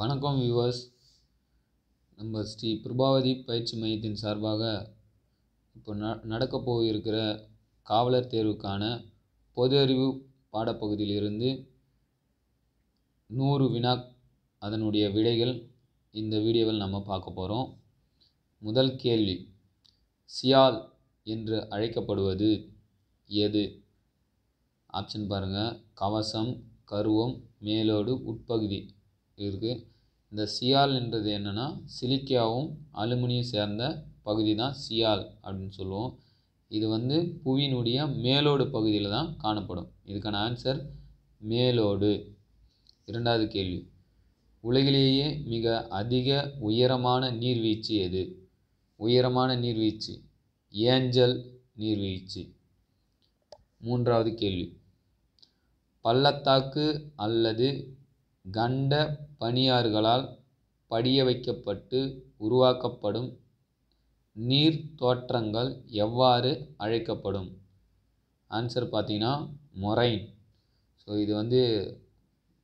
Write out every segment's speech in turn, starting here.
வணக்கம் வியூவர்ஸ் நம்ம ஸ்ரீ பிரபாவதி பயிற்சி மையத்தின் சார்பாக இப்போ ந நடக்க போயிருக்கிற காவலர் தேர்வுக்கான பொது அறிவு பாடப்பகுதியிலிருந்து நூறு வினா அதனுடைய விடைகள் இந்த வீடியோவில் நம்ம பார்க்க போகிறோம் முதல் கேள்வி சியால் என்று அழைக்கப்படுவது எது ஆப்ஷன் பாருங்கள் கவசம் கருவம் மேலோடு உட்பகுதி இருக்குது இந்த சியால் என்றது என்னென்னா சிலிக்காவும் அலுமினியம் சேர்ந்த பகுதி தான் சியால் அப்படின்னு சொல்லுவோம் இது வந்து புவியினுடைய மேலோடு பகுதியில் தான் காணப்படும் இதுக்கான ஆன்சர் மேலோடு இரண்டாவது கேள்வி உலகிலேயே மிக அதிக உயரமான நீர்வீழ்ச்சி எது உயரமான நீர்வீழ்ச்சி ஏஞ்சல் நீர்வீழ்ச்சி மூன்றாவது கேள்வி பள்ளத்தாக்கு அல்லது கண்ட பனியாறுகளால் படிய வைக்கப்பட்டு உருவாக்கப்படும் நீர்த்தோற்றங்கள் எவ்வாறு அழைக்கப்படும் ஆன்சர் பார்த்தீங்கன்னா மொரைன் ஸோ இது வந்து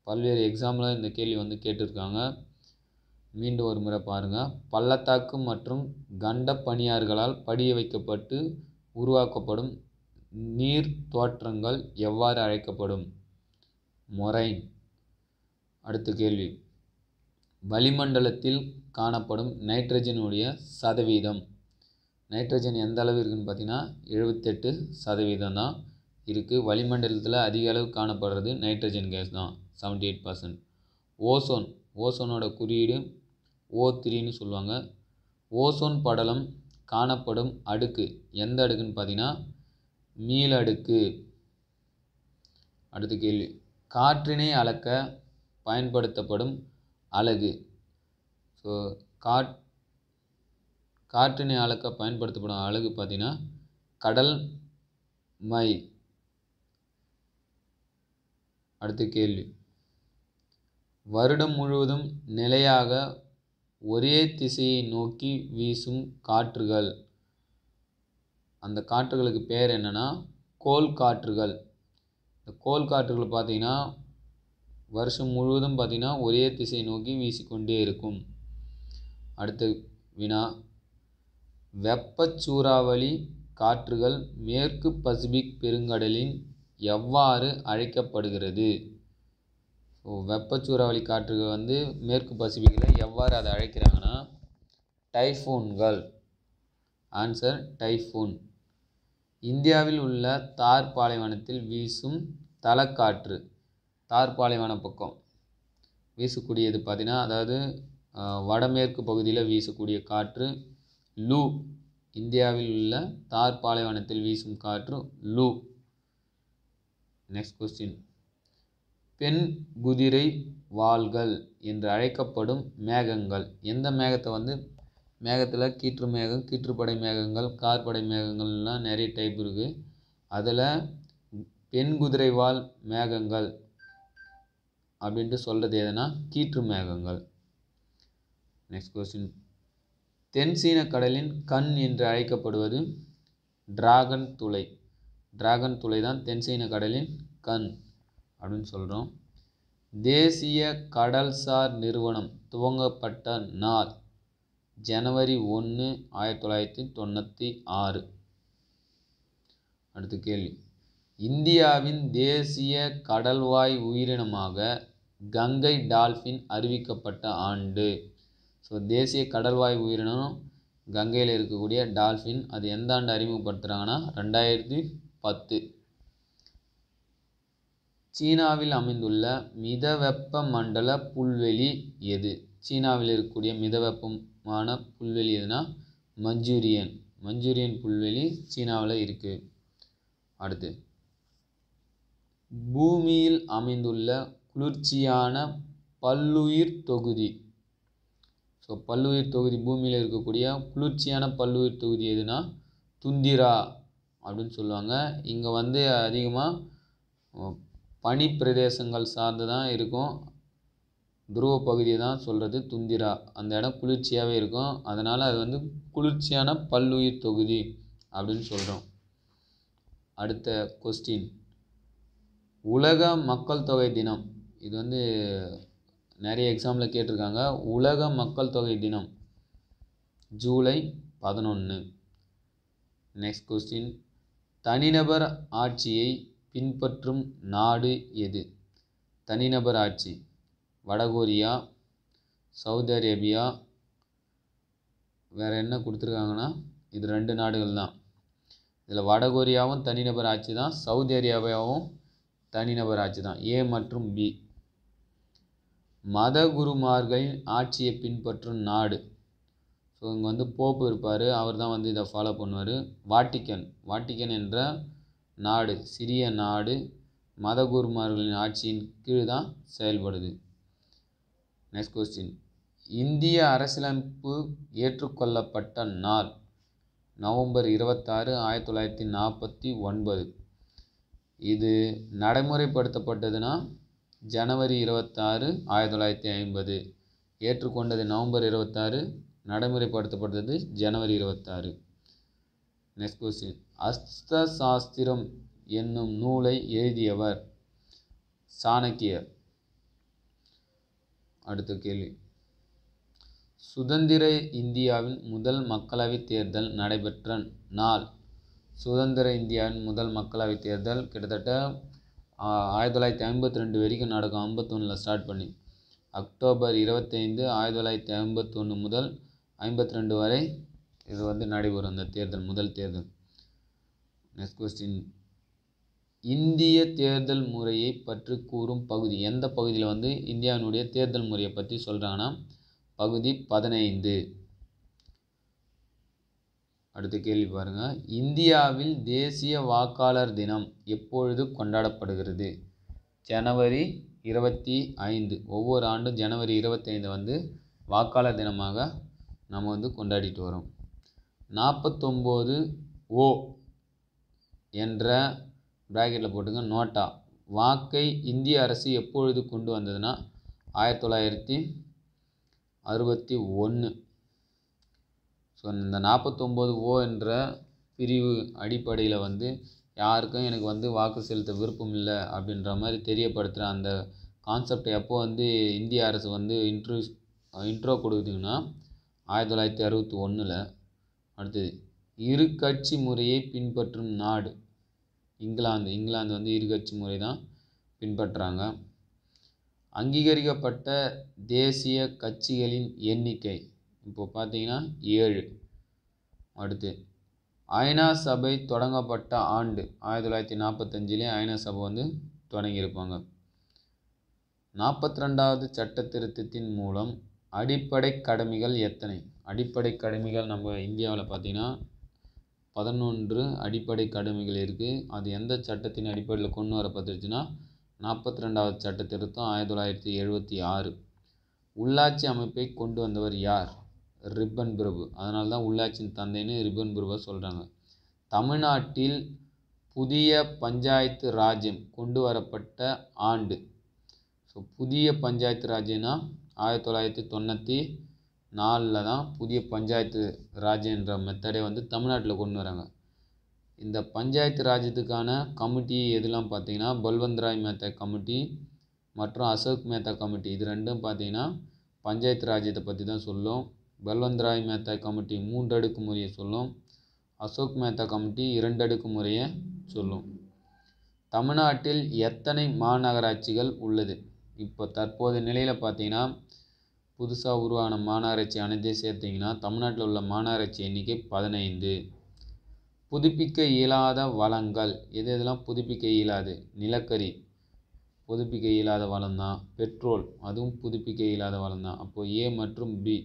பல்வேறு எக்ஸாமில் இந்த கேள்வி வந்து கேட்டிருக்காங்க மீண்டும் ஒரு முறை பாருங்கள் பள்ளத்தாக்கு மற்றும் கண்ட பனியாறுகளால் படிய வைக்கப்பட்டு உருவாக்கப்படும் நீர் தோற்றங்கள் எவ்வாறு அழைக்கப்படும் மொரைன் அடுத்த கேள்வி வளிமண்டலத்தில் காணப்படும் நைட்ரஜனுடைய சதவீதம் நைட்ரஜன் எந்த அளவு இருக்குதுன்னு பார்த்தீங்கன்னா எழுபத்தெட்டு சதவீதம் தான் இருக்குது வளிமண்டலத்தில் அதிக அளவு காணப்படுறது நைட்ரஜன் கேஸ் தான் செவன்டி எயிட் பர்சன்ட் ஓசோன் ஓசோனோட குறியீடு ஓ த்ரீன்னு சொல்லுவாங்க ஓசோன் படலம் காணப்படும் அடுக்கு எந்த அடுக்குன்னு பார்த்தீங்கன்னா மீளடுக்கு அடுத்த கேள்வி காற்றினை அளக்க பயன்படுத்தப்படும் அலகு ஸோ காற் காற்றினை அளக்க பயன்படுத்தப்படும் அலகு பார்த்திங்கன்னா கடல் மை அடுத்த கேள்வி வருடம் முழுவதும் நிலையாக ஒரே திசையை நோக்கி வீசும் காற்றுகள் அந்த காற்றுகளுக்கு பேர் என்னென்னா கோல் காற்றுகள் இந்த கோல் காற்றுகள் பார்த்திங்கன்னா வருஷம் முழுவதும் பார்த்திங்கன்னா ஒரே திசை நோக்கி வீசிக்கொண்டே இருக்கும் அடுத்த வினா வெப்பச்சூறாவளி காற்றுகள் மேற்கு பசிபிக் பெருங்கடலின் எவ்வாறு அழைக்கப்படுகிறது ஸோ வெப்பச்சூறாவளி காற்றுகள் வந்து மேற்கு பசிபிக்கில் எவ்வாறு அதை அழைக்கிறாங்கன்னா டைஃபூன்கள் ஆன்சர் டைஃபூன் இந்தியாவில் உள்ள தார் பாலைவனத்தில் வீசும் தலக்காற்று தார் பாலைவன பக்கம் வீசக்கூடியது பார்த்திங்கன்னா அதாவது வடமேற்கு பகுதியில் வீசக்கூடிய காற்று லூ இந்தியாவில் உள்ள தார் பாலைவனத்தில் வீசும் காற்று லூ நெக்ஸ்ட் கொஸ்டின் பெண் குதிரை வாள்கள் என்று அழைக்கப்படும் மேகங்கள் எந்த மேகத்தை வந்து மேகத்தில் கீற்று மேகம் கீற்றுப்படை மேகங்கள் கார்படை மேகங்கள்லாம் நிறைய டைப் இருக்குது அதில் பெண் வாழ் மேகங்கள் அப்படின்ட்டு சொல்கிறது எதுனா கீற்று மேகங்கள் நெக்ஸ்ட் கொஸ்டின் தென்சீன கடலின் கண் என்று அழைக்கப்படுவது டிராகன் துளை டிராகன் துளை தான் தென்சீன கடலின் கண் அப்படின்னு சொல்கிறோம் தேசிய கடல்சார் நிறுவனம் துவங்கப்பட்ட நாள் ஜனவரி ஒன்று ஆயிரத்தி தொள்ளாயிரத்தி தொண்ணூற்றி ஆறு அடுத்த கேள்வி இந்தியாவின் தேசிய கடல்வாய் உயிரினமாக கங்கை டால்ஃபின் அறிவிக்கப்பட்ட ஆண்டு ஸோ தேசிய கடல்வாய் உயிரினம் கங்கையில் இருக்கக்கூடிய டால்ஃபின் அது எந்த ஆண்டு அறிமுகப்படுத்துகிறாங்கன்னா ரெண்டாயிரத்தி பத்து சீனாவில் அமைந்துள்ள மிதவெப்ப மண்டல புல்வெளி எது சீனாவில் இருக்கக்கூடிய மிதவெப்பமான புல்வெளி எதுனா மஞ்சூரியன் மஞ்சூரியன் புல்வெளி சீனாவில் இருக்குது அடுத்து பூமியில் அமைந்துள்ள குளிர்ச்சியான பல்லுயிர் தொகுதி ஸோ பல்லுயிர் தொகுதி பூமியில் இருக்கக்கூடிய குளிர்ச்சியான பல்லுயிர் தொகுதி எதுனா துந்திரா அப்படின்னு சொல்லுவாங்க இங்கே வந்து அதிகமாக பனி பிரதேசங்கள் சார்ந்து தான் இருக்கும் துருவ பகுதியை தான் சொல்கிறது துந்திரா அந்த இடம் குளிர்ச்சியாகவே இருக்கும் அதனால் அது வந்து குளிர்ச்சியான பல்லுயிர் தொகுதி அப்படின்னு சொல்கிறோம் அடுத்த கொஸ்டின் உலக மக்கள் தொகை தினம் இது வந்து நிறைய எக்ஸாமில் கேட்டிருக்காங்க உலக மக்கள் தொகை தினம் ஜூலை பதினொன்று நெக்ஸ்ட் கொஸ்டின் தனிநபர் ஆட்சியை பின்பற்றும் நாடு எது தனிநபர் ஆட்சி வடகொரியா சவுதி அரேபியா வேறு என்ன கொடுத்துருக்காங்கன்னா இது ரெண்டு நாடுகள் தான் இதில் வடகொரியாவும் தனிநபர் ஆட்சி தான் சவுதி அரேபியாவும் தனிநபர் ஆட்சி தான் ஏ மற்றும் பி மத ஆட்சியை பின்பற்றும் நாடு ஸோ இங்கே வந்து போப்பு இருப்பார் அவர் தான் வந்து இதை ஃபாலோ பண்ணுவார் வாட்டிக்கன் வாட்டிக்கன் என்ற நாடு சிறிய நாடு மதகுருமார்களின் ஆட்சியின் கீழ் தான் செயல்படுது நெக்ஸ்ட் கொஸ்டின் இந்திய அரசியலமைப்பு ஏற்றுக்கொள்ளப்பட்ட நாள் நவம்பர் இருபத்தாறு ஆயிரத்தி தொள்ளாயிரத்தி நாற்பத்தி ஒன்பது இது நடைமுறைப்படுத்தப்பட்டதுன்னா ஜனவரி இருபத்தாறு ஆயிரத்தி தொள்ளாயிரத்தி ஐம்பது ஏற்றுக்கொண்டது நவம்பர் இருபத்தாறு நடைமுறைப்படுத்தப்பட்டது ஜனவரி இருபத்தாறு நெக்ஸ்ட் கொஸ்டின் அஸ்த சாஸ்திரம் என்னும் நூலை எழுதியவர் சாணக்கியர் அடுத்த கேள்வி சுதந்திர இந்தியாவின் முதல் மக்களவைத் தேர்தல் நடைபெற்ற நாள் சுதந்திர இந்தியாவின் முதல் மக்களவை தேர்தல் கிட்டத்தட்ட ஆயிரத்தி தொள்ளாயிரத்தி ஐம்பத்தி ரெண்டு வரைக்கும் நடக்கும் ஐம்பத்தொன்னில் ஸ்டார்ட் பண்ணி அக்டோபர் இருபத்தைந்து ஆயிரத்தி தொள்ளாயிரத்தி ஐம்பத்தொன்று முதல் ஐம்பத்தி ரெண்டு வரை இது வந்து நடைபெறும் அந்த தேர்தல் முதல் தேர்தல் நெக்ஸ்ட் கொஸ்டின் இந்திய தேர்தல் முறையை பற்றி கூறும் பகுதி எந்த பகுதியில் வந்து இந்தியாவினுடைய தேர்தல் முறையை பற்றி சொல்கிறாங்கன்னா பகுதி பதினைந்து அடுத்த கேள்வி பாருங்கள் இந்தியாவில் தேசிய வாக்காளர் தினம் எப்பொழுது கொண்டாடப்படுகிறது ஜனவரி இருபத்தி ஐந்து ஒவ்வொரு ஆண்டும் ஜனவரி இருபத்தைந்து வந்து வாக்காளர் தினமாக நம்ம வந்து கொண்டாடிட்டு வரோம் நாற்பத்தொம்போது ஓ என்ற ப்ராக்கெட்டில் போட்டுங்க நோட்டா வாக்கை இந்திய அரசு எப்பொழுது கொண்டு வந்ததுன்னா ஆயிரத்தி தொள்ளாயிரத்தி அறுபத்தி ஒன்று ஸோ இந்த நாற்பத்தொம்போது ஓ என்ற பிரிவு அடிப்படையில் வந்து யாருக்கும் எனக்கு வந்து வாக்கு செலுத்த விருப்பம் இல்லை அப்படின்ற மாதிரி தெரியப்படுத்துகிற அந்த கான்செப்ட் எப்போது வந்து இந்திய அரசு வந்து இன்ட்ரூஸ் இன்ட்ரோ கொடுக்குதுங்கன்னா ஆயிரத்தி தொள்ளாயிரத்தி அறுபத்தி ஒன்றில் அடுத்தது இரு கட்சி முறையை பின்பற்றும் நாடு இங்கிலாந்து இங்கிலாந்து வந்து இரு கட்சி முறை தான் பின்பற்றுறாங்க அங்கீகரிக்கப்பட்ட தேசிய கட்சிகளின் எண்ணிக்கை இப்போ பார்த்தீங்கன்னா ஏழு அடுத்து ஐநா சபை தொடங்கப்பட்ட ஆண்டு ஆயிரத்தி தொள்ளாயிரத்தி நாற்பத்தஞ்சிலே ஐநா சபை வந்து தொடங்கியிருப்பாங்க நாற்பத்தி ரெண்டாவது சட்ட திருத்தத்தின் மூலம் அடிப்படை கடமைகள் எத்தனை அடிப்படை கடமைகள் நம்ம இந்தியாவில் பார்த்தீங்கன்னா பதினொன்று அடிப்படை கடமைகள் இருக்குது அது எந்த சட்டத்தின் அடிப்படையில் கொண்டு பார்த்துருச்சுன்னா நாற்பத்தி ரெண்டாவது சட்ட திருத்தம் ஆயிரத்தி தொள்ளாயிரத்தி எழுபத்தி ஆறு உள்ளாட்சி அமைப்பை கொண்டு வந்தவர் யார் ரிப்பன் பிரபு அதனால தான் உள்ளாட்சியின் தந்தைன்னு ரிப்பன் பிரபு சொல்கிறாங்க தமிழ்நாட்டில் புதிய பஞ்சாயத்து ராஜ்யம் கொண்டு வரப்பட்ட ஆண்டு ஸோ புதிய பஞ்சாயத்து ராஜ்யம்னா ஆயிரத்தி தொள்ளாயிரத்தி தொண்ணூற்றி நாலில் தான் புதிய பஞ்சாயத்து ராஜ்யன்ற மெத்தடே வந்து தமிழ்நாட்டில் கொண்டு வராங்க இந்த பஞ்சாயத்து ராஜ்யத்துக்கான கமிட்டி எதுலாம் பார்த்தீங்கன்னா பல்வந்த் ராய் மேத்தா கமிட்டி மற்றும் அசோக் மேத்தா கமிட்டி இது ரெண்டும் பார்த்தீங்கன்னா பஞ்சாயத்து ராஜ்யத்தை பற்றி தான் சொல்லும் பல்வந்த் ராய் மேத்தா கமிட்டி மூன்று அடுக்கு முறையை சொல்லும் அசோக் மேத்தா கமிட்டி இரண்டு அடுக்கு முறையை சொல்லும் தமிழ்நாட்டில் எத்தனை மாநகராட்சிகள் உள்ளது இப்போ தற்போது நிலையில் பார்த்தீங்கன்னா புதுசாக உருவான மாநகராட்சி அனைத்தையும் சேர்த்திங்கன்னா தமிழ்நாட்டில் உள்ள மாநகராட்சி எண்ணிக்கை பதினைந்து புதுப்பிக்க இயலாத வளங்கள் எது எதெல்லாம் புதுப்பிக்க இயலாது நிலக்கரி புதுப்பிக்க இயலாத வளம் தான் பெட்ரோல் அதுவும் புதுப்பிக்க இயலாத வளம் தான் அப்போது ஏ மற்றும் பி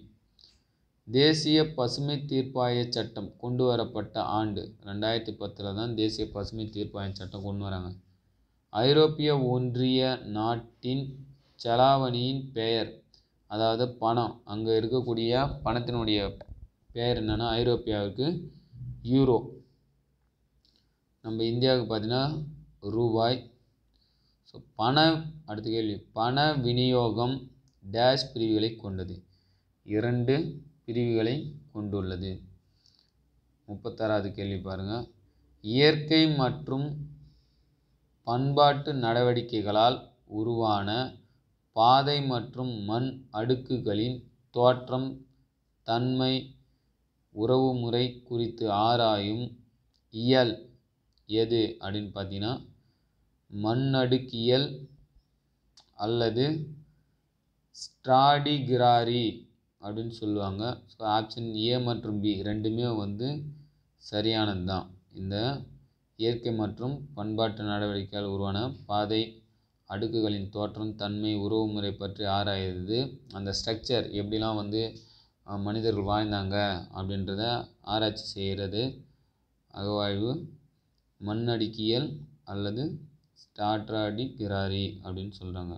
தேசிய பசுமை தீர்ப்பாய சட்டம் கொண்டு வரப்பட்ட ஆண்டு ரெண்டாயிரத்தி பத்தில் தான் தேசிய பசுமை தீர்ப்பாய சட்டம் கொண்டு வராங்க ஐரோப்பிய ஒன்றிய நாட்டின் செலாவணியின் பெயர் அதாவது பணம் அங்கே இருக்கக்கூடிய பணத்தினுடைய பெயர் என்னென்னா ஐரோப்பியாவுக்கு யூரோ நம்ம இந்தியாவுக்கு பார்த்தீங்கன்னா ரூபாய் ஸோ பண அடுத்த கேள்வி பண விநியோகம் டேஷ் பிரிவுகளை கொண்டது இரண்டு பிரிவுகளை கொண்டுள்ளது முப்பத்தாறாவது கேள்வி பாருங்கள் இயற்கை மற்றும் பண்பாட்டு நடவடிக்கைகளால் உருவான பாதை மற்றும் மண் அடுக்குகளின் தோற்றம் தன்மை உறவுமுறை குறித்து ஆராயும் இயல் எது அப்படின்னு பார்த்தீங்கன்னா மண்ணடுக்கியல் அல்லது ஸ்ட்ராடிகிராரி அப்படின்னு சொல்லுவாங்க ஸோ ஆப்ஷன் ஏ மற்றும் பி ரெண்டுமே வந்து சரியானது தான் இந்த இயற்கை மற்றும் பண்பாட்டு நடவடிக்கையால் உருவான பாதை அடுக்குகளின் தோற்றம் தன்மை உறவு முறை பற்றி ஆராயுது அந்த ஸ்ட்ரக்சர் எப்படிலாம் வந்து மனிதர்கள் வாழ்ந்தாங்க அப்படின்றத ஆராய்ச்சி செய்கிறது அகவாய்வு மண்ணடிக்கியல் அல்லது பிராரி அப்படின்னு சொல்கிறாங்க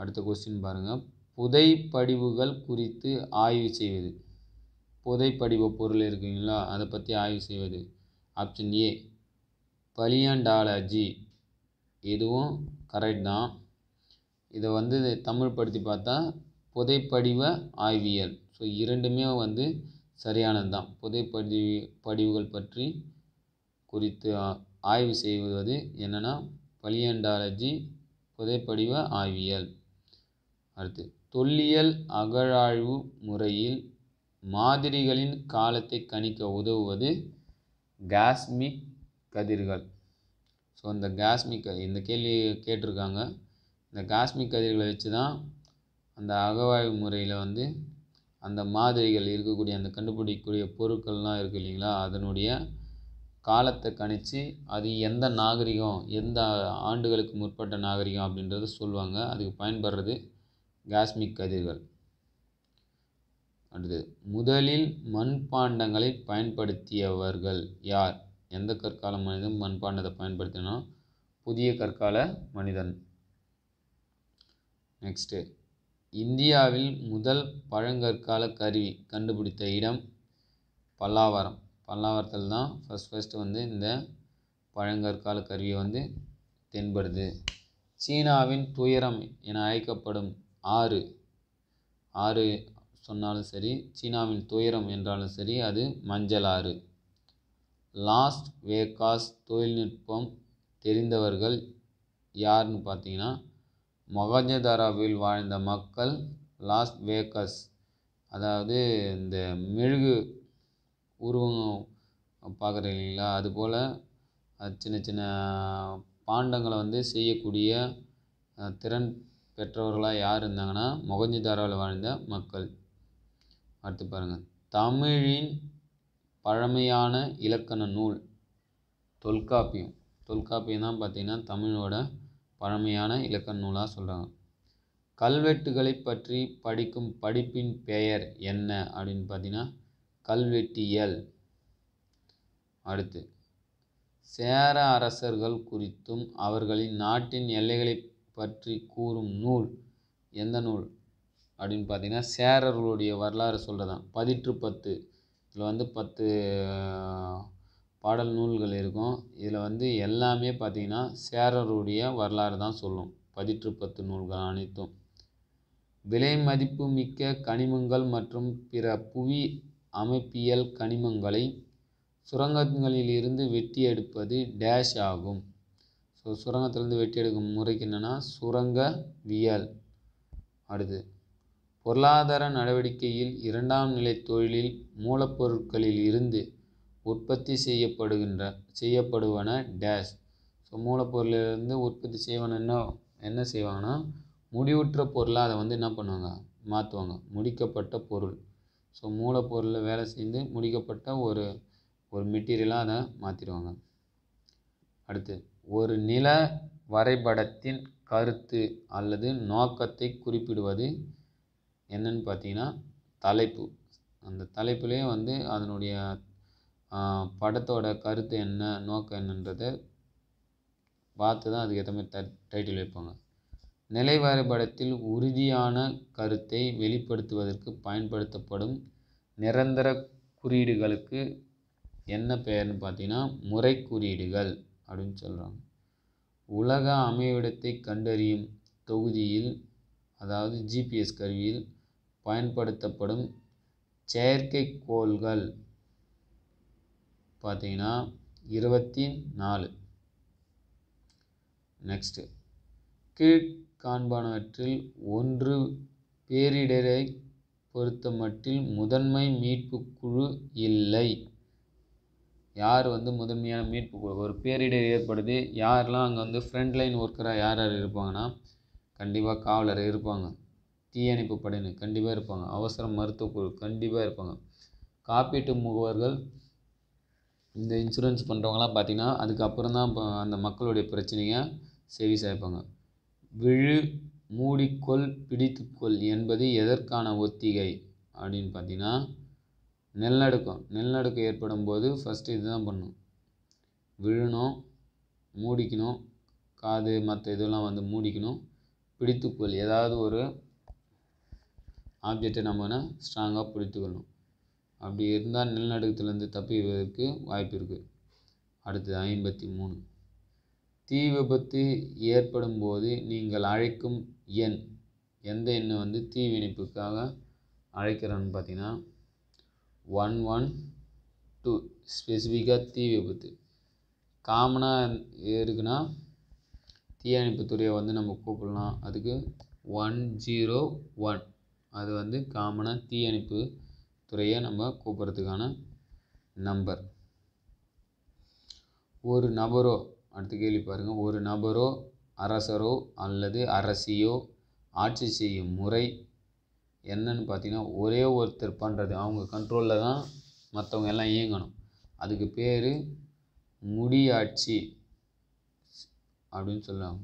அடுத்த கொஸ்டின் பாருங்கள் புதைப்படிவுகள் குறித்து ஆய்வு செய்வது படிவ பொருள் இருக்குங்களா அதை பற்றி ஆய்வு செய்வது ஆப்ஷன் ஏ பலியாண்டாலஜி இதுவும் கரெக்ட் தான் இதை வந்து தமிழ் படுத்தி பார்த்தா புதைப்படிவ ஆய்வியல் ஸோ இரண்டுமே வந்து சரியானது தான் புதைப்படி படிவுகள் பற்றி குறித்து ஆய்வு செய்வது என்னென்னா பலியண்டாலஜி புதைப்படிவ ஆய்வியல் அடுத்து தொல்லியல் அகழாய்வு முறையில் மாதிரிகளின் காலத்தை கணிக்க உதவுவது காஸ்மிக் கதிர்கள் ஸோ இந்த காஸ்மிக் இந்த கேள்வி கேட்டிருக்காங்க இந்த காஸ்மிக் கதிர்களை வச்சு தான் அந்த அகவாய்வு முறையில் வந்து அந்த மாதிரிகள் இருக்கக்கூடிய அந்த கண்டுபிடிக்கக்கூடிய பொருட்கள்லாம் இருக்குது இல்லைங்களா அதனுடைய காலத்தை கணித்து அது எந்த நாகரிகம் எந்த ஆண்டுகளுக்கு முற்பட்ட நாகரிகம் அப்படின்றத சொல்லுவாங்க அதுக்கு பயன்படுறது காஸ்மிக் கதிர்கள் அடுத்தது முதலில் மண்பாண்டங்களை பயன்படுத்தியவர்கள் யார் எந்த கற்கால மனிதன் மண்பாண்டத்தை பயன்படுத்தினா புதிய கற்கால மனிதன் நெக்ஸ்ட்டு இந்தியாவில் முதல் பழங்கற்கால கருவி கண்டுபிடித்த இடம் பல்லாவரம் பல்லாவரத்தில் தான் ஃபஸ்ட் ஃபஸ்ட்டு வந்து இந்த பழங்கற்கால கருவியை வந்து தென்படுது சீனாவின் துயரம் என அழைக்கப்படும் ஆறு ஆறு சொன்னாலும் சரி சீனாவின் துயரம் என்றாலும் சரி அது மஞ்சள் ஆறு லாஸ்ட் வேகாஸ் தொழில்நுட்பம் தெரிந்தவர்கள் யாருன்னு பார்த்தீங்கன்னா மொகஞ்சதாராவில் வாழ்ந்த மக்கள் லாஸ் வேகஸ் அதாவது இந்த மெழுகு உருவம் பார்க்குறீங்க இல்லைங்களா அதுபோல் சின்ன சின்ன பாண்டங்களை வந்து செய்யக்கூடிய திறன் பெற்றவர்களாக யார் இருந்தாங்கன்னா மொகஞ்சிதாரோவில் வாழ்ந்த மக்கள் அடுத்து பாருங்கள் தமிழின் பழமையான இலக்கண நூல் தொல்காப்பியம் தொல்காப்பியம் தான் பார்த்திங்கன்னா தமிழோட பழமையான இலக்கண நூலாக சொல்கிறாங்க கல்வெட்டுகளை பற்றி படிக்கும் படிப்பின் பெயர் என்ன அப்படின்னு பார்த்தீங்கன்னா கல்வெட்டியல் அடுத்து சேர அரசர்கள் குறித்தும் அவர்களின் நாட்டின் எல்லைகளை பற்றி கூறும் நூல் எந்த நூல் அப்படின்னு பார்த்தீங்கன்னா சேரர்களுடைய வரலாறு சொல்கிறதான் பதிற்று பத்து இதில் வந்து பத்து பாடல் நூல்கள் இருக்கும் இதில் வந்து எல்லாமே பார்த்திங்கன்னா சேரருடைய வரலாறு தான் சொல்லும் பதிற்று பத்து நூல்கள் அனைத்தும் விலை மதிப்பு மிக்க கனிமங்கள் மற்றும் பிற புவி அமைப்பியல் கனிமங்களை சுரங்கங்களில் இருந்து வெட்டி எடுப்பது டேஷ் ஆகும் ஸோ சுரங்கத்திலேருந்து வெட்டி எடுக்கும் முறைக்கு என்னென்னா சுரங்கவியல் அடுத்து பொருளாதார நடவடிக்கையில் இரண்டாம் நிலை தொழிலில் மூலப்பொருட்களில் இருந்து உற்பத்தி செய்யப்படுகின்ற செய்யப்படுவன டேஷ் ஸோ மூலப்பொருளிலிருந்து உற்பத்தி செய்வன என்ன என்ன செய்வாங்கன்னா முடிவுற்ற பொருளாக அதை வந்து என்ன பண்ணுவாங்க மாற்றுவாங்க முடிக்கப்பட்ட பொருள் ஸோ மூலப்பொருளில் வேலை செய்து முடிக்கப்பட்ட ஒரு ஒரு மெட்டீரியலாக அதை மாற்றிடுவாங்க அடுத்து ஒரு நில வரைபடத்தின் கருத்து அல்லது நோக்கத்தை குறிப்பிடுவது என்னன்னு பார்த்தீங்கன்னா தலைப்பு அந்த தலைப்புலேயே வந்து அதனுடைய படத்தோட கருத்து என்ன நோக்கம் என்னன்றதை பார்த்து தான் அதுக்கேற்ற மாதிரி ட டைட்டில் வைப்பாங்க நிலை வரைபடத்தில் உறுதியான கருத்தை வெளிப்படுத்துவதற்கு பயன்படுத்தப்படும் நிரந்தர குறியீடுகளுக்கு என்ன பெயர்னு பார்த்தீங்கன்னா முறை குறியீடுகள் அப்படின்னு சொல்கிறாங்க உலக அமைவிடத்தை கண்டறியும் தொகுதியில் அதாவது ஜிபிஎஸ் கருவியில் பயன்படுத்தப்படும் செயற்கைக்கோள்கள் பார்த்தீங்கன்னா இருபத்தி நாலு நெக்ஸ்ட்டு கீழ்காண்பானவற்றில் ஒன்று பேரிடரை பொறுத்தமட்டில் முதன்மை மீட்புக்குழு குழு இல்லை யார் வந்து முதன்மையான மீட்பு ஒரு பேரிடர் ஏற்படுது யாரெலாம் அங்கே வந்து ஃப்ரண்ட்லைன் ஒர்க்கராக யார் யார் இருப்பாங்கன்னா கண்டிப்பாக காவலர் இருப்பாங்க தீயணைப்பு படையினர் கண்டிப்பாக இருப்பாங்க அவசர மருத்துவக்குழு கண்டிப்பாக இருப்பாங்க காப்பீட்டு முகவர்கள் இந்த இன்சூரன்ஸ் பண்ணுறவங்களாம் பார்த்திங்கன்னா அதுக்கப்புறம் தான் இப்போ அந்த மக்களுடைய பிரச்சனையை செவி சாய்ப்பாங்க விழு மூடிக்கொள் பிடித்துக்கொள் என்பது எதற்கான ஒத்திகை அப்படின்னு பார்த்தீங்கன்னா நெல்நடுக்கம் நெல்நடுக்கம் ஏற்படும் போது ஃபஸ்ட்டு இதுதான் பண்ணும் விழணும் மூடிக்கணும் காது மற்ற இதெல்லாம் வந்து மூடிக்கணும் பிடித்துக்கொள் ஏதாவது ஒரு ஆப்ஜெக்டை நம்ம ஸ்ட்ராங்காக பிடித்துக்கொள்ளணும் அப்படி இருந்தால் நிலநடுக்கத்துலேருந்து தப்பிவதற்கு வாய்ப்பு இருக்குது அடுத்தது ஐம்பத்தி மூணு தீ விபத்து ஏற்படும் போது நீங்கள் அழைக்கும் எண் எந்த எண்ணை வந்து தீ இணைப்புக்காக அழைக்கிறோன்னு பார்த்தீங்கன்னா ஒன் ஒன் டூ ஸ்பெசிஃபிக்காக தீ விபத்து காமனாக தீயணைப்பு துறையை வந்து நம்ம கூப்பிடலாம் அதுக்கு ஒன் ஜீரோ ஒன் அது வந்து காமனாக தீயணைப்பு துறையை நம்ம கூப்பிட்றதுக்கான நம்பர் ஒரு நபரோ அடுத்து கேள்வி பாருங்கள் ஒரு நபரோ அரசரோ அல்லது அரசியோ ஆட்சி செய்யும் முறை என்னன்னு பார்த்தீங்கன்னா ஒரே ஒருத்தர் பண்ணுறது அவங்க கண்ட்ரோலில் தான் மற்றவங்க எல்லாம் இயங்கணும் அதுக்கு பேர் முடியாட்சி அப்படின்னு சொல்லுவாங்க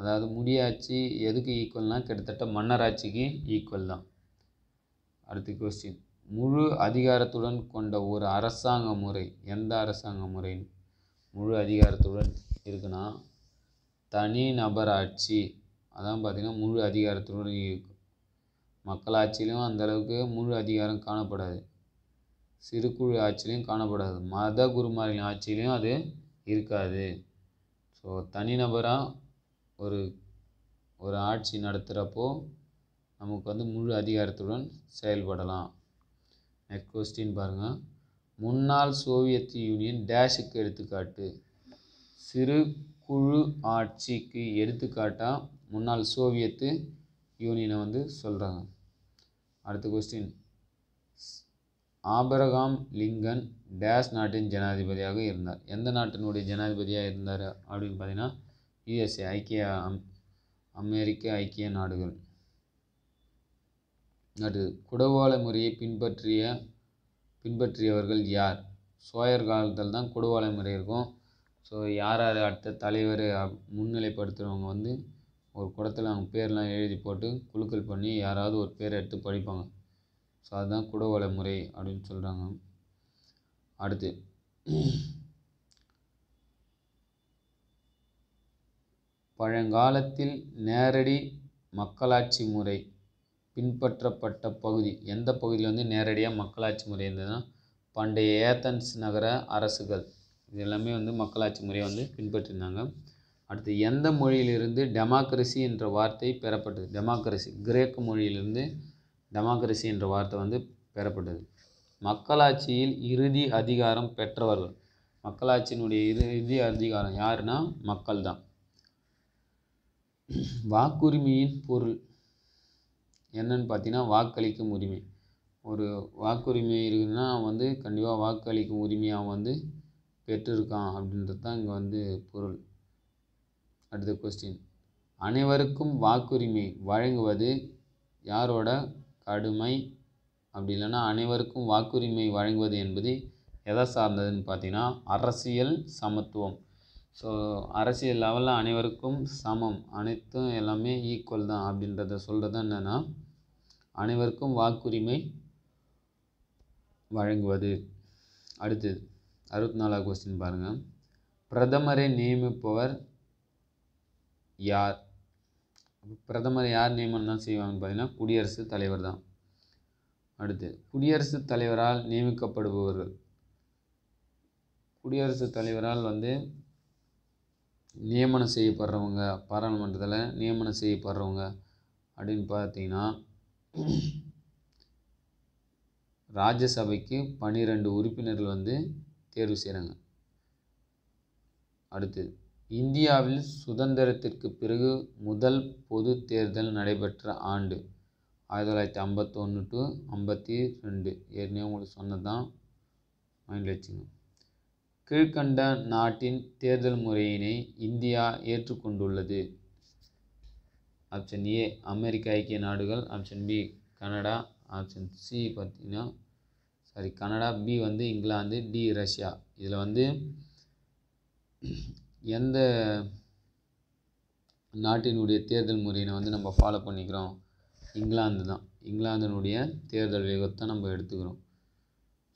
அதாவது முடியாட்சி எதுக்கு ஈக்குவல்னால் கிட்டத்தட்ட மன்னராட்சிக்கு ஈக்குவல் தான் அடுத்த கொஸ்டின் முழு அதிகாரத்துடன் கொண்ட ஒரு அரசாங்க முறை எந்த அரசாங்க முறைன்னு முழு அதிகாரத்துடன் இருக்குன்னா தனி நபராட்சி அதான் பார்த்திங்கன்னா முழு அதிகாரத்துடன் இருக்கும் மக்களாட்சியிலும் அந்தளவுக்கு முழு அதிகாரம் காணப்படாது சிறு குழு ஆட்சியிலையும் காணப்படாது மத குருமாரின் ஆட்சியிலையும் அது இருக்காது ஸோ தனிநபராக ஒரு ஒரு ஆட்சி நடத்துகிறப்போ நமக்கு வந்து முழு அதிகாரத்துடன் செயல்படலாம் நெக்ஸ்ட் கொஸ்டின் பாருங்கள் முன்னாள் சோவியத் யூனியன் டேஷுக்கு எடுத்துக்காட்டு சிறு குழு ஆட்சிக்கு எடுத்துக்காட்டாக முன்னாள் சோவியத்து யூனியனை வந்து சொல்கிறாங்க அடுத்த கொஸ்டின் ஆபரகாம் லிங்கன் டேஷ் நாட்டின் ஜனாதிபதியாக இருந்தார் எந்த நாட்டினுடைய ஜனாதிபதியாக இருந்தார் அப்படின்னு பார்த்தீங்கன்னா யுஎஸ்ஏ ஐக்கிய அமெரிக்க ஐக்கிய நாடுகள் அடுத்து குடவால முறையை பின்பற்றிய பின்பற்றியவர்கள் யார் சோயர் காலத்தில் தான் குடவோலை முறை இருக்கும் ஸோ யார் யார் அடுத்த தலைவர் முன்னிலைப்படுத்துகிறவங்க வந்து ஒரு குடத்தில் அவங்க பேர்லாம் எழுதி போட்டு குலுக்கல் பண்ணி யாராவது ஒரு பேரை எடுத்து படிப்பாங்க ஸோ அதுதான் குடவள முறை அப்படின்னு சொல்கிறாங்க அடுத்து பழங்காலத்தில் நேரடி மக்களாட்சி முறை பின்பற்றப்பட்ட பகுதி எந்த பகுதியில் வந்து நேரடியாக மக்களாட்சி முறை இருந்ததுன்னா பண்டைய ஏத்தன்ஸ் நகர அரசுகள் இது எல்லாமே வந்து மக்களாட்சி முறையை வந்து பின்பற்றியிருந்தாங்க அடுத்து எந்த மொழியிலிருந்து டெமோக்ரஸி என்ற வார்த்தை பெறப்பட்டது டெமோக்ரஸி கிரேக்க மொழியிலிருந்து டெமோக்ரஸி என்ற வார்த்தை வந்து பெறப்பட்டது மக்களாட்சியில் இறுதி அதிகாரம் பெற்றவர்கள் மக்களாட்சியினுடைய இறுதி அதிகாரம் யாருன்னா மக்கள் தான் வாக்குரிமையின் பொருள் என்னன்னு பார்த்தீங்கன்னா வாக்களிக்கும் உரிமை ஒரு வாக்குரிமை இருக்குன்னா வந்து கண்டிப்பாக வாக்களிக்கும் உரிமையாக வந்து பெற்றிருக்கான் அப்படின்றது தான் இங்கே வந்து பொருள் அடுத்த கொஸ்டின் அனைவருக்கும் வாக்குரிமை வழங்குவது யாரோட கடுமை அப்படி இல்லைன்னா அனைவருக்கும் வாக்குரிமை வழங்குவது என்பது எதை சார்ந்ததுன்னு பார்த்தீங்கன்னா அரசியல் சமத்துவம் ஸோ அரசியல் லெவலில் அனைவருக்கும் சமம் அனைத்தும் எல்லாமே ஈக்குவல் தான் அப்படின்றத சொல்கிறது என்னென்னா அனைவருக்கும் வாக்குரிமை வழங்குவது அடுத்தது அறுபத்தி நாலாவது கொஸ்டின் பாருங்கள் பிரதமரை நியமிப்பவர் யார் பிரதமர் யார் நியமனம் தான் செய்வாங்கன்னு பார்த்தீங்கன்னா குடியரசுத் தலைவர் தான் அடுத்து குடியரசுத் தலைவரால் நியமிக்கப்படுபவர்கள் குடியரசுத் தலைவரால் வந்து நியமனம் செய்யப்படுறவங்க பாராளுமன்றத்தில் நியமனம் செய்யப்படுறவங்க அப்படின்னு பார்த்தீங்கன்னா ராஜ்யசபைக்கு பன்னிரெண்டு உறுப்பினர்கள் வந்து தேர்வு செய்கிறாங்க அடுத்து இந்தியாவில் சுதந்திரத்திற்கு பிறகு முதல் பொது தேர்தல் நடைபெற்ற ஆண்டு ஆயிரத்தி தொள்ளாயிரத்தி ஐம்பத்தொன்று டு ஐம்பத்தி ரெண்டு ஏற்கனவே உங்களுக்கு சொன்னதான் மைண்டில் வச்சுங்க கீழ்கண்ட நாட்டின் தேர்தல் முறையினை இந்தியா ஏற்றுக்கொண்டுள்ளது ஆப்ஷன் ஏ அமெரிக்க ஐக்கிய நாடுகள் option B Canada option C பார்த்திங்கன்னா சாரி கனடா பி வந்து இங்கிலாந்து டி ரஷ்யா இதில் வந்து எந்த நாட்டினுடைய தேர்தல் முறையினை வந்து நம்ம ஃபாலோ பண்ணிக்கிறோம் இங்கிலாந்து தான் இங்கிலாந்தினுடைய தேர்தல் வியூகத்தை நம்ம எடுத்துக்கிறோம்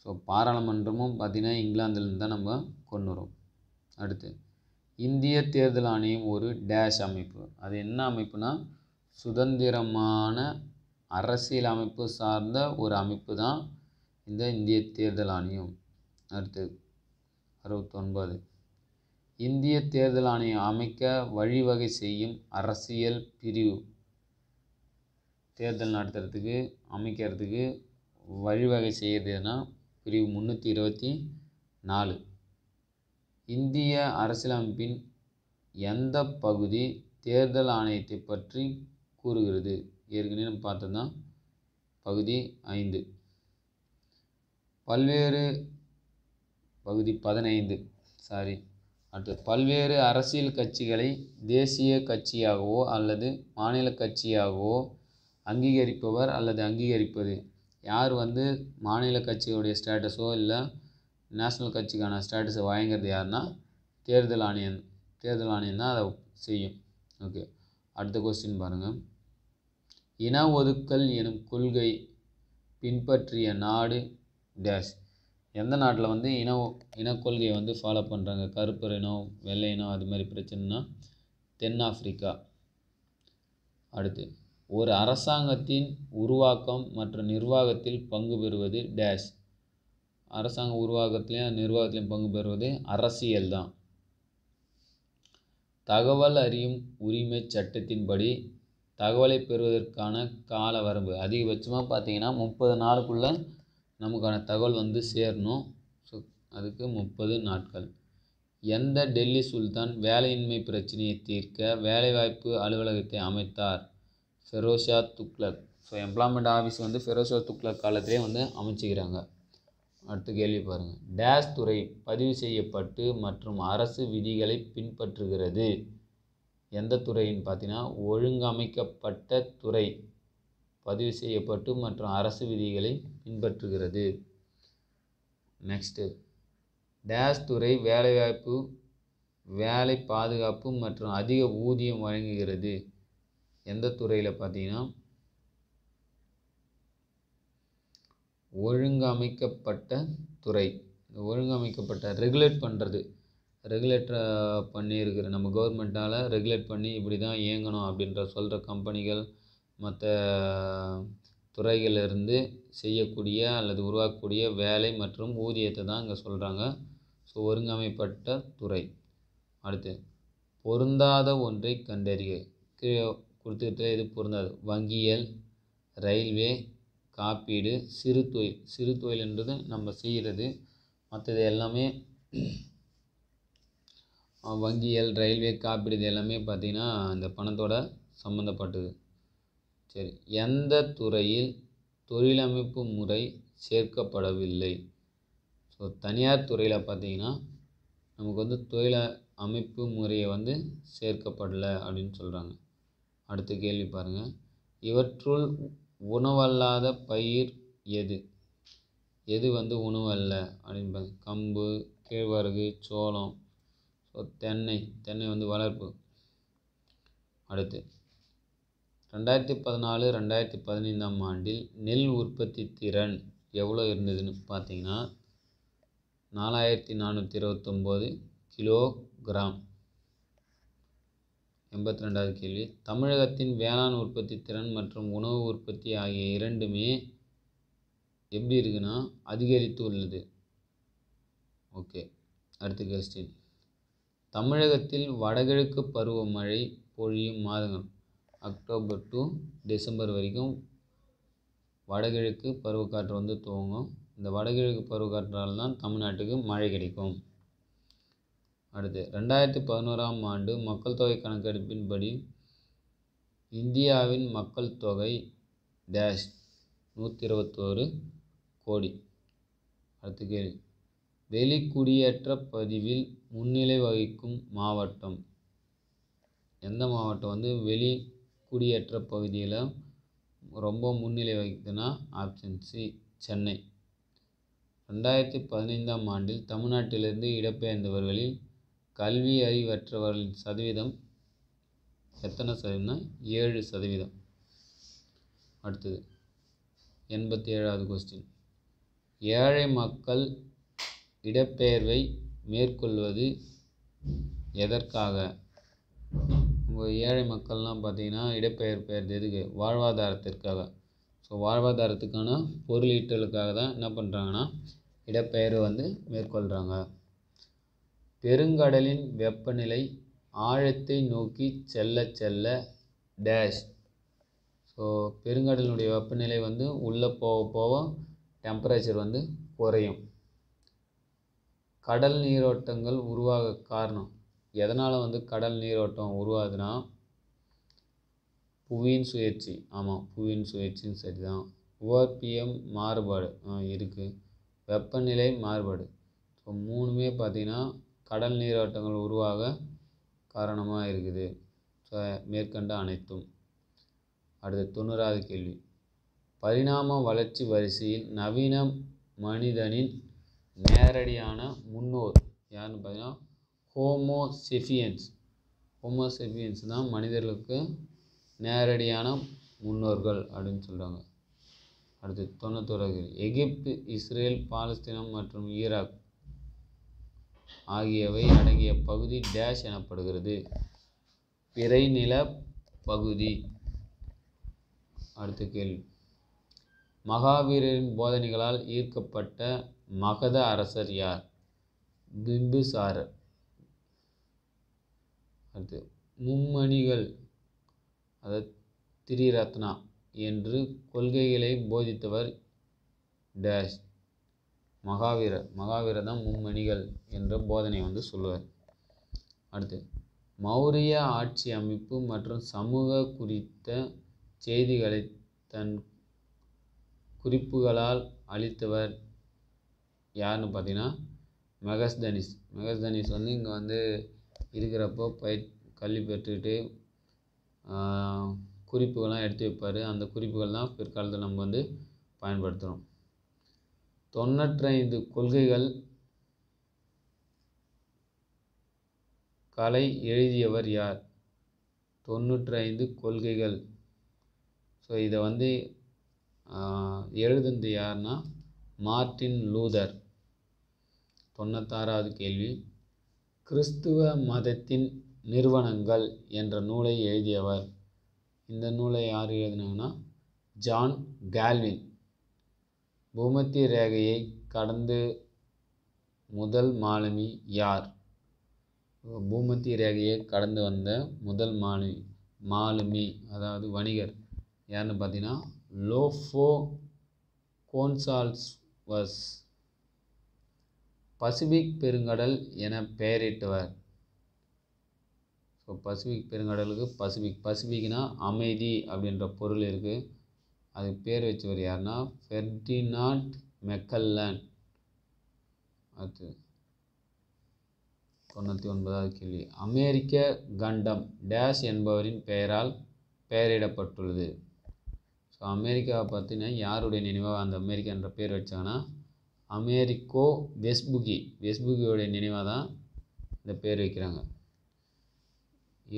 ஸோ பாராளுமன்றமும் பார்த்திங்கன்னா இங்கிலாந்துலேருந்து தான் நம்ம கொண்டு வரோம் அடுத்து இந்திய தேர்தல் ஆணையம் ஒரு டேஷ் அமைப்பு அது என்ன அமைப்புனா சுதந்திரமான அரசியல் அமைப்பு சார்ந்த ஒரு அமைப்பு தான் இந்த இந்திய தேர்தல் ஆணையம் அடுத்து அறுபத்தொன்பது இந்திய தேர்தல் ஆணையம் அமைக்க வழிவகை செய்யும் அரசியல் பிரிவு தேர்தல் நடத்துறதுக்கு அமைக்கிறதுக்கு வழிவகை செய்யுதுன்னா பிரிவு முந்நூற்றி இருபத்தி நாலு இந்திய அரசியலமைப்பின் எந்த பகுதி தேர்தல் ஆணையத்தை பற்றி கூறுகிறது ஏற்கனவே நம்ம பகுதி ஐந்து பல்வேறு பகுதி பதினைந்து சாரி அடுத்தது பல்வேறு அரசியல் கட்சிகளை தேசிய கட்சியாகவோ அல்லது மாநில கட்சியாகவோ அங்கீகரிப்பவர் அல்லது அங்கீகரிப்பது யார் வந்து மாநில கட்சியுடைய ஸ்டேட்டஸோ இல்லை நேஷ்னல் கட்சிக்கான ஸ்டேட்டஸை வாங்கிறது யாருன்னா தேர்தல் ஆணையம் தேர்தல் ஆணையம் தான் அதை செய்யும் ஓகே அடுத்த கொஸ்டின் பாருங்கள் இன ஒதுக்கல் எனும் கொள்கை பின்பற்றிய நாடு டேஷ் எந்த நாட்டில் வந்து இன இனக்கொள்கையை வந்து ஃபாலோ பண்ணுறாங்க கருப்பு இனம் வெள்ளை இனம் அது மாதிரி பிரச்சனைனா தென்னாப்பிரிக்கா அடுத்து ஒரு அரசாங்கத்தின் உருவாக்கம் மற்றும் நிர்வாகத்தில் பங்கு பெறுவது டேஷ் அரசாங்க உருவாக்கத்துலேயும் நிர்வாகத்திலையும் பங்கு பெறுவது அரசியல் தான் தகவல் அறியும் உரிமை சட்டத்தின்படி தகவலை பெறுவதற்கான கால வரம்பு அதிகபட்சமாக பார்த்தீங்கன்னா முப்பது நாளுக்குள்ளே நமக்கான தகவல் வந்து சேரணும் ஸோ அதுக்கு முப்பது நாட்கள் எந்த டெல்லி சுல்தான் வேலையின்மை பிரச்சனையை தீர்க்க வேலைவாய்ப்பு அலுவலகத்தை அமைத்தார் Pherozeshah Thuglak so employment office வந்து ஃபெரோஷா துக்லக் காலத்திலே வந்து அமைச்சிக்கிறாங்க அடுத்து கேள்வி பாருங்கள் டேஷ் துறை பதிவு செய்யப்பட்டு மற்றும் அரசு விதிகளை பின்பற்றுகிறது எந்த துறைன்னு பார்த்தீங்கன்னா ஒழுங்கமைக்கப்பட்ட துறை பதிவு செய்யப்பட்டு மற்றும் அரசு விதிகளை பின்பற்றுகிறது நெக்ஸ்ட்டு டேஸ் துறை வேலைவாய்ப்பு வேலை பாதுகாப்பு மற்றும் அதிக ஊதியம் வழங்குகிறது எந்த துறையில் பார்த்தீங்கன்னா ஒழுங்கமைக்கப்பட்ட துறை ஒழுங்கமைக்கப்பட்ட ரெகுலேட் பண்ணுறது ரெகுலேட்டரை பண்ணியிருக்கிற நம்ம கவர்மெண்ட்டால் ரெகுலேட் பண்ணி இப்படி தான் இயங்கணும் அப்படின்ற சொல்கிற கம்பெனிகள் மற்ற துறைகளிலிருந்து செய்யக்கூடிய அல்லது உருவாக்கக்கூடிய வேலை மற்றும் ஊதியத்தை தான் இங்கே சொல்கிறாங்க ஸோ ஒருங்கமைப்பட்ட துறை அடுத்து பொருந்தாத ஒன்றை கண்டறிய கீழே கொடுத்துக்கிட்டு இது பொருந்தாது வங்கியல் ரயில்வே காப்பீடு சிறு தொழில் சிறு தொழில்ன்றது நம்ம செய்கிறது மற்றது எல்லாமே வங்கியல் ரயில்வே காப்பீடு இது எல்லாமே பார்த்திங்கன்னா இந்த பணத்தோட சம்மந்தப்பட்டது சரி எந்த துறையில் தொழிலமைப்பு முறை சேர்க்கப்படவில்லை ஸோ தனியார் துறையில் பார்த்தீங்கன்னா நமக்கு வந்து தொழில அமைப்பு முறையை வந்து சேர்க்கப்படலை அப்படின்னு சொல்கிறாங்க அடுத்த கேள்வி பாருங்கள் இவற்றுள் உணவல்லாத பயிர் எது எது வந்து உணவல்ல அப்படின்னு கம்பு கேழ்வரகு சோளம் ஸோ தென்னை தென்னை வந்து வளர்ப்பு அடுத்து ரெண்டாயிரத்தி பதினாலு ரெண்டாயிரத்தி பதினைந்தாம் ஆண்டில் நெல் உற்பத்தி திறன் எவ்வளோ இருந்ததுன்னு பார்த்தீங்கன்னா நாலாயிரத்தி நானூற்றி இருபத்தொம்போது கிலோகிராம் எண்பத்தி ரெண்டாவது கேள்வி தமிழகத்தின் வேளாண் உற்பத்தி திறன் மற்றும் உணவு உற்பத்தி ஆகிய இரண்டுமே எப்படி இருக்குன்னா அதிகரித்து உள்ளது ஓகே அடுத்த கொஸ்டின் தமிழகத்தில் வடகிழக்கு பருவமழை பொழியும் மாதங்கள் அக்டோபர் டு டிசம்பர் வரைக்கும் வடகிழக்கு பருவக்காற்று வந்து துவங்கும் இந்த வடகிழக்கு பருவக்காற்றால் தான் தமிழ்நாட்டுக்கு மழை கிடைக்கும் அடுத்து ரெண்டாயிரத்தி பதினோராம் ஆண்டு மக்கள் தொகை கணக்கெடுப்பின்படி இந்தியாவின் மக்கள் தொகை டேஷ் நூற்றி இருபத்தோரு கோடி அடுத்து கேள்வி வெளிக்குடியேற்ற பதிவில் முன்னிலை வகிக்கும் மாவட்டம் எந்த மாவட்டம் வந்து வெளி குடியேற்ற பகுதியில் ரொம்ப முன்னிலை வகிக்குதுன்னா ஆப்ஷன் சி சென்னை ரெண்டாயிரத்தி பதினைந்தாம் ஆண்டில் தமிழ்நாட்டிலிருந்து இடம்பெயர்ந்தவர்களில் கல்வி அறிவற்றவர்களின் சதவீதம் எத்தனை சதவீதம்னா ஏழு சதவீதம் அடுத்தது எண்பத்தி ஏழாவது கொஸ்டின் ஏழை மக்கள் இடப்பெயர்வை மேற்கொள்வது எதற்காக ஏழை மக்கள்லாம் பார்த்திங்கன்னா இடம்பெயர் பெயர்து எதுக்கு வாழ்வாதாரத்திற்காக ஸோ வாழ்வாதாரத்துக்கான பொருளீட்டலுக்காக தான் என்ன பண்ணுறாங்கன்னா இடப்பெயர்வு வந்து மேற்கொள்கிறாங்க பெருங்கடலின் வெப்பநிலை ஆழத்தை நோக்கி செல்ல செல்ல டேஷ் ஸோ பெருங்கடலினுடைய வெப்பநிலை வந்து உள்ளே போக போக டெம்பரேச்சர் வந்து குறையும் கடல் நீரோட்டங்கள் உருவாக காரணம் எதனால் வந்து கடல் நீரோட்டம் உருவாகுதுன்னா புவியின் சுழற்சி ஆமாம் புவியின் சுழற்சியும் சரி தான் ஓபிஎம் மாறுபாடு இருக்குது வெப்பநிலை மாறுபாடு இப்போ மூணுமே பார்த்திங்கன்னா கடல் நீரோட்டங்கள் உருவாக காரணமாக இருக்குது ஸோ மேற்கண்ட அனைத்தும் அடுத்த தொண்ணூறாவது கேள்வி பரிணாம வளர்ச்சி வரிசையில் நவீன மனிதனின் நேரடியான முன்னோர் யாருன்னு பார்த்தீங்கன்னா ஹோமோசிஃபியன்ஸ் ஹோமோசெஃபியன்ஸ் தான் மனிதர்களுக்கு நேரடியான முன்னோர்கள் அப்படின்னு சொல்கிறாங்க அடுத்து தொண்ணூத்தொரு எகிப்து இஸ்ரேல் பாலஸ்தீனம் மற்றும் ஈராக் ஆகியவை அடங்கிய பகுதி டேஷ் எனப்படுகிறது பிறைநில பகுதி அடுத்த கேள்வி மகாவீரரின் போதனைகளால் ஈர்க்கப்பட்ட மகத அரசர் யார் பிம்புசாரர் அது மும்மணிகள் அதாவது திரிரத்னா என்று கொள்கைகளை போதித்தவர் டேஷ் மகாவீரர் மகாவீரர் தான் மும்மணிகள் என்ற போதனை வந்து சொல்லுவார் அடுத்து மௌரிய ஆட்சி அமைப்பு மற்றும் சமூக குறித்த செய்திகளை தன் குறிப்புகளால் அளித்தவர் யாருன்னு பார்த்தீங்கன்னா மெகஸ்தனிஸ் மெகஸ்தனிஸ் வந்து இங்கே வந்து இருக்கிறப்போ பயிற் கல்வி பெற்றுக்கிட்டு குறிப்புகள்லாம் எடுத்து வைப்பார் அந்த குறிப்புகள் தான் பிற்காலத்தில் நம்ம வந்து பயன்படுத்துகிறோம் தொண்ணூற்றைந்து கொள்கைகள் கலை எழுதியவர் யார் தொண்ணூற்றைந்து கொள்கைகள் ஸோ இதை வந்து எழுதுனது யாருன்னா மார்ட்டின் லூதர் தொண்ணூத்தாறாவது கேள்வி கிறிஸ்துவ மதத்தின் நிறுவனங்கள் என்ற நூலை எழுதியவர் இந்த நூலை யார் எழுதினாங்கன்னா ஜான் கால்வின் பூமத்திய ரேகையை கடந்து முதல் மாலுமி யார் பூமத்திய ரேகையை கடந்து வந்த முதல் மாலுமி மாலுமி அதாவது வணிகர் யாருன்னு பார்த்தீங்கன்னா லோஃபோ கோன்சால்ஸ் வஸ் பசிபிக் பெருங்கடல் என பெயரிட்டவர் ஸோ பசிபிக் பெருங்கடலுக்கு பசிபிக் பசிபிக்னா அமைதி அப்படின்ற பொருள் இருக்குது அது பேர் வச்சவர் யாருன்னா ஃபெர்டினாட் மெக்கல்லன் அது தொண்ணூற்றி ஒன்பதாவது கேள்வி அமெரிக்க கண்டம் டேஷ் என்பவரின் பெயரால் பெயரிடப்பட்டுள்ளது ஸோ அமெரிக்காவை பார்த்தீங்கன்னா யாருடைய நினைவாக அந்த அமெரிக்கான்ற பேர் வச்சாங்கன்னா அமெரிக்கோ வெஸ்புகி வெஸ்புகியோடைய நினைவாக தான் இந்த பேர் வைக்கிறாங்க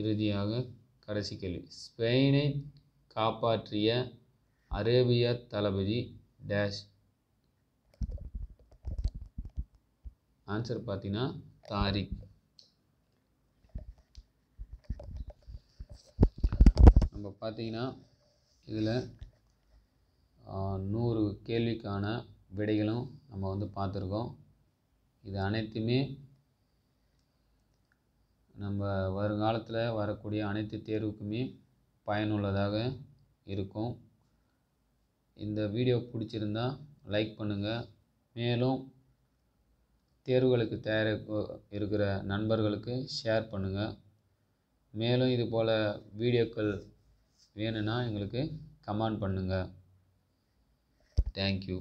இறுதியாக கடைசி கேள்வி ஸ்பெயினை காப்பாற்றிய அரேபிய தளபதி டேஷ் ஆன்சர் பார்த்தீங்கன்னா தாரிக் நம்ம பார்த்தீங்கன்னா இதில் நூறு கேள்விக்கான விடைகளும் நம்ம வந்து பார்த்துருக்கோம் இது அனைத்துமே நம்ம வருங்காலத்தில் வரக்கூடிய அனைத்து தேர்வுக்குமே பயனுள்ளதாக இருக்கும் இந்த வீடியோ பிடிச்சிருந்தா லைக் பண்ணுங்கள் மேலும் தேர்வுகளுக்கு தயாரிப்பு இருக்கிற நண்பர்களுக்கு ஷேர் பண்ணுங்கள் மேலும் இது போல் வீடியோக்கள் வேணும்னா எங்களுக்கு கமெண்ட் பண்ணுங்கள் தேங்க்யூ